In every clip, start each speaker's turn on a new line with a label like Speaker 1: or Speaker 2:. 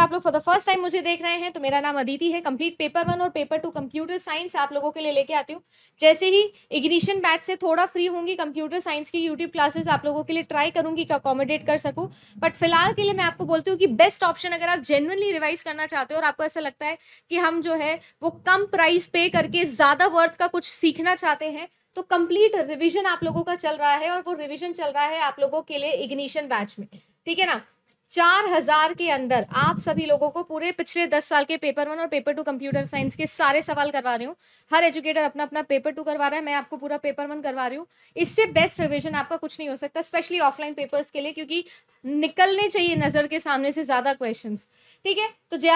Speaker 1: आप लोग for the first time मुझे देख रहे हैं तो मेरा नाम अदिति है कंप्लीट पेपर वन और पेपर टू कंप्यूटर साइंस आप लोगों के लिए लेके आती हूँ जैसे ही इग्निशन बैच से थोड़ा फ्री होंगी कंप्यूटर साइंस की यूट्यूब क्लासेस आप लोगों के लिए ट्राई करूंगी कि अकोमोडेट कर सकूँ बट फिलहाल के लिए मैं आपको बोलती हूँ कि बेस्ट ऑप्शन अगर आप जेनवनली रिवाइज करना चाहते हो और आपको ऐसा लगता है कि हम जो है वो कम प्राइस पे करके ज़्यादा वर्थ का कुछ सीखना चाहते हैं तो कंप्लीट रिविजन आप लोगों का चल रहा है और वो रिविजन चल रहा है आप लोगों के लिए इग्निशन बैच में ठीक है ना चार हजार के अंदर आप सभी लोगों को पूरे पिछले दस साल के पेपर वन और पेपर टू कंप्यूटर साइंस के सारे सवाल करवा रही हूँ हर एजुकेटर अपना अपना पेपर टू करवा रहा है मैं आपको पूरा पेपर वन करवा रही हूँ इससे बेस्ट रिविजन आपका कुछ नहीं हो सकता स्पेशली ऑफलाइन पेपर्स के लिए क्योंकि निकलने चाहिए नज़र के सामने से ज़्यादा क्वेश्चन ठीक है तो जे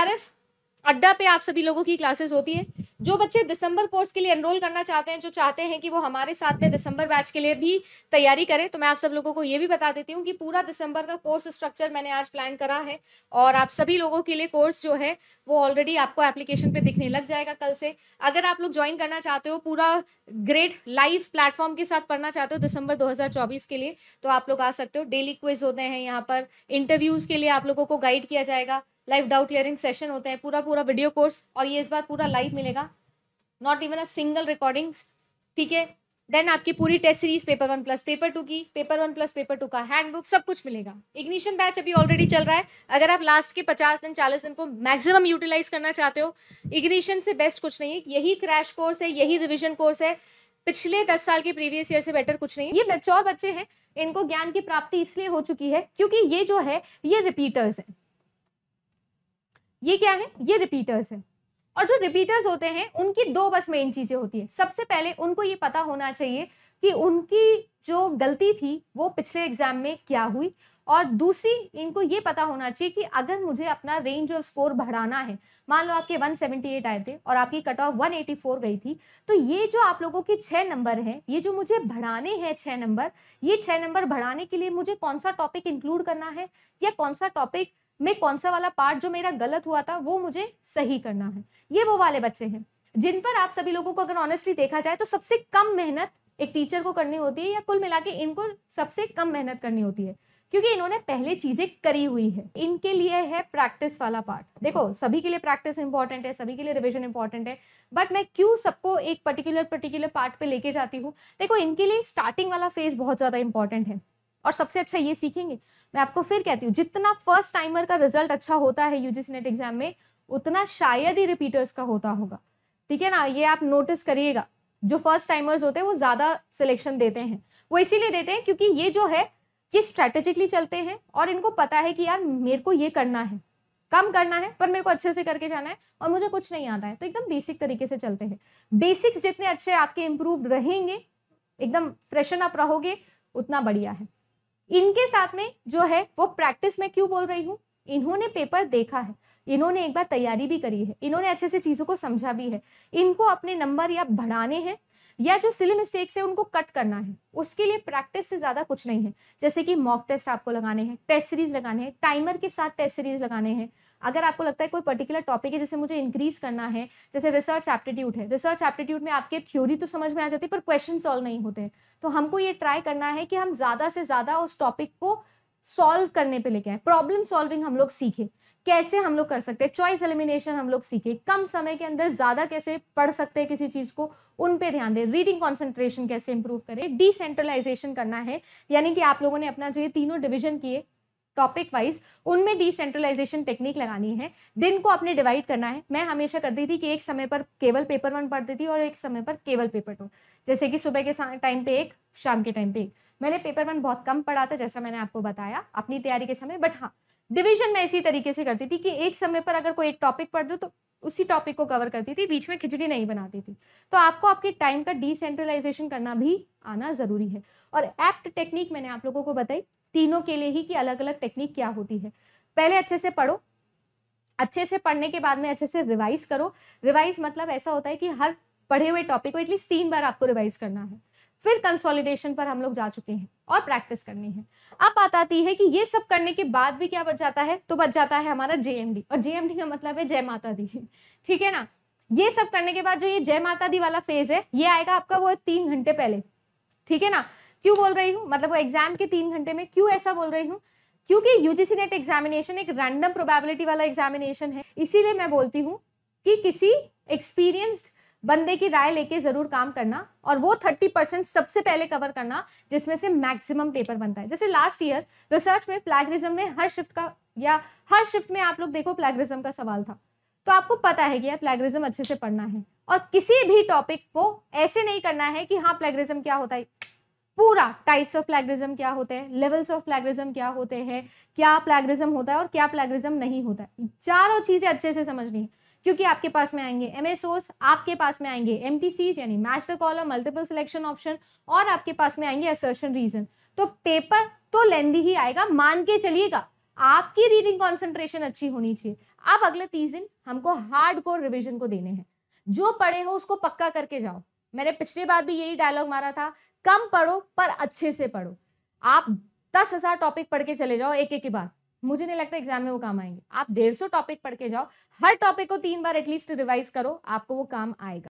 Speaker 1: अड्डा पे आप सभी लोगों की क्लासेस होती है जो बच्चे दिसंबर कोर्स के लिए एनरोल करना चाहते हैं जो चाहते हैं कि वो हमारे साथ में दिसंबर बैच के लिए भी तैयारी करें तो मैं आप सब लोगों को ये भी बता देती हूँ कि पूरा दिसंबर का कोर्स स्ट्रक्चर मैंने आज प्लान करा है और आप सभी लोगों के लिए कोर्स जो है वो ऑलरेडी आपको एप्लीकेशन पर दिखने लग जाएगा कल से अगर आप लोग ज्वाइन करना चाहते हो पूरा ग्रेट लाइव प्लेटफॉर्म के साथ पढ़ना चाहते हो दिसंबर दो के लिए तो आप लोग आ सकते हो डेली क्विज होते हैं यहाँ पर इंटरव्यूज़ के लिए आप लोगों को गाइड किया जाएगा लाइव डाउट क्लियरिंग सेशन होते हैं पूरा पूरा वीडियो कोर्स और ये इस बार पूरा लाइव मिलेगा not even a single recording ठीक है देन आपकी पूरी test series paper one plus paper two की paper one plus paper two का हैंडबुक सब कुछ मिलेगा इग्निशन बैच अभी ऑलरेडी चल रहा है अगर आप लास्ट के पचास दिन चालीस दिन को मैक्सिमम यूटिलाइज करना चाहते हो इग्निशन से बेस्ट कुछ नहीं है यही क्रैश कोर्स है यही रिविजन कोर्स है पिछले दस साल के प्रीवियस ईयर से बेटर कुछ नहीं है ये मेच्योर बच्चे हैं इनको ज्ञान की प्राप्ति इसलिए हो चुकी है क्योंकि ये जो है ये रिपीटर्स हैं ये क्या है ये रिपीटर्स है और जो रिपीटर्स होते हैं उनकी दो बस मेन चीज़ें होती है सबसे पहले उनको ये पता होना चाहिए कि उनकी जो गलती थी वो पिछले एग्जाम में क्या हुई और दूसरी इनको ये पता होना चाहिए कि अगर मुझे अपना रेंज और स्कोर बढ़ाना है मान लो आपके 178 आए थे और आपकी कट ऑफ 184 गई थी तो ये जो आप लोगों के छः नंबर हैं ये जो मुझे बढ़ाने हैं छः नंबर ये छः नंबर बढ़ाने के लिए मुझे कौन सा टॉपिक इंक्लूड करना है या कौन सा टॉपिक में कौन सा वाला पार्ट जो मेरा गलत हुआ था वो मुझे सही करना है ये वो वाले बच्चे हैं जिन पर आप सभी लोगों को अगर ऑनेस्टली देखा जाए तो सबसे कम मेहनत एक टीचर को करनी होती है या कुल मिला के इनको सबसे कम मेहनत करनी होती है क्योंकि इन्होंने पहले चीजें करी हुई है इनके लिए है प्रैक्टिस वाला पार्ट देखो सभी के लिए प्रैक्टिस इंपॉर्टेंट है सभी के लिए रिविजन इंपॉर्टेंट है बट मैं क्यों सबको एक पर्टिकुलर पर्टिकुलर पार्ट पे लेके जाती हूँ देखो इनके लिए स्टार्टिंग वाला फेज बहुत ज्यादा इंपॉर्टेंट है और सबसे अच्छा ये सीखेंगे मैं आपको फिर कहती हूँ जितना फर्स्ट टाइमर का रिजल्ट अच्छा होता है यूजीसी नेट एग्जाम में उतना शायद ही रिपीटर्स का होता होगा ठीक है ना ये आप नोटिस करिएगा जो फर्स्ट टाइमर्स होते हैं वो ज़्यादा सिलेक्शन देते हैं वो इसीलिए देते हैं क्योंकि ये जो है ये स्ट्रेटेजिकली चलते हैं और इनको पता है कि यार मेरे को ये करना है कम करना है पर मेरे को अच्छे से करके जाना है और मुझे कुछ नहीं आता है तो एकदम बेसिक तरीके से चलते हैं बेसिक्स जितने अच्छे आपके इंप्रूव रहेंगे एकदम फ्रेशन अप रहोगे उतना बढ़िया है इनके साथ में जो है वो प्रैक्टिस में क्यों बोल रही हूँ इन्होंने पेपर देखा है इन्होंने एक बार तैयारी भी करी है इन्होंने अच्छे से चीज़ों को समझा भी है इनको अपने नंबर या बढ़ाने हैं या जो सिली मिस्टेक्स है उनको कट करना है उसके लिए प्रैक्टिस से ज़्यादा कुछ नहीं है जैसे कि मॉक टेस्ट आपको लगाने हैं टेस्ट सीरीज लगाने हैं टाइमर के साथ टेस्ट सीरीज लगाने हैं अगर आपको लगता है कोई पर्टिकुलर टॉपिक है जैसे मुझे इंक्रीज करना है जैसे रिसर्च एप्टीट्यूड है रिसर्च एप्टीट्यूड में आपके थ्योरी तो समझ में आ जाती है पर क्वेश्चन सॉल्व नहीं होते हैं तो हमको ये ट्राई करना है कि हम ज़्यादा से ज़्यादा उस टॉपिक को सॉल्व करने पे लेके आए प्रॉब्लम सॉल्विंग हम लोग सीखे कैसे हम लोग कर सकते हैं चॉइस एलिमिनेशन हम लोग सीखे कम समय के अंदर ज़्यादा कैसे पढ़ सकते हैं किसी चीज़ को उन पे ध्यान दें रीडिंग कॉन्सेंट्रेशन कैसे इंप्रूव करें डिसेंट्रलाइजेशन करना है यानी कि आप लोगों ने अपना जो ये तीनों डिविजन किए टॉपिक वाइज उनमें डिसेंट्रलाइजेशन टेक्निक लगानी है दिन को अपने डिवाइड करना है मैं हमेशा करती थी कि एक समय पर केवल पेपर वन पढ़ती थी और एक समय पर केवल पेपर टू जैसे कि सुबह के टाइम पे एक शाम के टाइम पे एक मैंने पेपर वन बहुत कम पढ़ा था जैसा मैंने आपको बताया अपनी तैयारी के समय बट हाँ डिविजन मैं इसी तरीके से करती थी कि एक समय पर अगर कोई एक टॉपिक पढ़ दो तो उसी टॉपिक को कवर करती थी बीच में खिचड़ी नहीं बनाती थी तो आपको आपके टाइम का डिसेंट्रलाइजेशन करना भी आना ज़रूरी है और एप्ट टेक्निक मैंने आप लोगों को बताई तीनों के लिए ही कि अलग अलग टेक्निक क्या होती है पहले अच्छे से पढ़ो अच्छे से पढ़ने के बाद में अच्छे से रिवाइज करो रिवाइज मतलब ऐसा होता है कि हर पढ़े हुए टॉपिक को एटलीस्ट तीन बार आपको रिवाइज करना है फिर कंसोलिडेशन पर हम लोग जा चुके हैं और प्रैक्टिस करनी है अब बात आती है कि ये सब करने के बाद भी क्या बच जाता है तो बच जाता है हमारा जेएमडी और जेएमडी का मतलब है जय माता दी ठीक है ना ये सब करने के बाद जो ये जय माता दी वाला फेज है ये आएगा आपका वो तीन घंटे पहले ठीक है ना क्यों बोल रही हूँ मतलब वो एग्जाम के तीन घंटे में क्यों ऐसा बोल रही हूँ क्योंकि यूजीसी नेट एग्जामिनेशन एक रैंडम प्रोबेबिलिटी वाला एग्जामिनेशन है इसीलिए मैं बोलती हूँ कि किसी एक्सपीरियंस्ड बंदे की राय लेके ज़रूर काम करना और वो थर्टी परसेंट सबसे पहले कवर करना जिसमें से मैक्सिमम पेपर बनता है जैसे लास्ट ईयर रिसर्च में प्लेग्रिज्म में हर शिफ्ट का या हर शिफ्ट में आप लोग देखो प्लैगरिज्म का सवाल था तो आपको पता है कि यार प्लैगरिज्म अच्छे से पढ़ना है और किसी भी टॉपिक को ऐसे नहीं करना है कि हाँ प्लैगरिज्म क्या होता है पूरा टाइप्स ऑफ प्लेग्रिज्म क्या होते हैं लेवल्स ऑफ प्लेग्रिज्म क्या होते हैं क्या प्लेग्रिज्म होता है और क्या प्लेग्रिज्म नहीं होता है चारों चीज़ें अच्छे से समझनी है क्योंकि आपके पास में आएंगे एम आपके पास में आएंगे एम यानी match the column multiple selection option और आपके पास में आएंगे असर्शन रीजन तो पेपर तो लेंदी ही आएगा मान के चलिएगा आपकी रीडिंग कॉन्सेंट्रेशन अच्छी होनी चाहिए अब अगले तीस दिन हमको हार्ड कोर रिविजन को देने हैं जो पढ़े हो उसको पक्का करके जाओ मैंने पिछली बार भी यही डायलॉग मारा था कम पढ़ो पर अच्छे से पढ़ो आप दस हजार टॉपिक पढ़ के चले जाओ एक एक बार मुझे नहीं लगता एग्जाम में वो काम आएंगे आप डेढ़ सौ टॉपिक पढ़ के जाओ हर टॉपिक को तीन बार एटलीस्ट रिवाइज करो आपको वो काम आएगा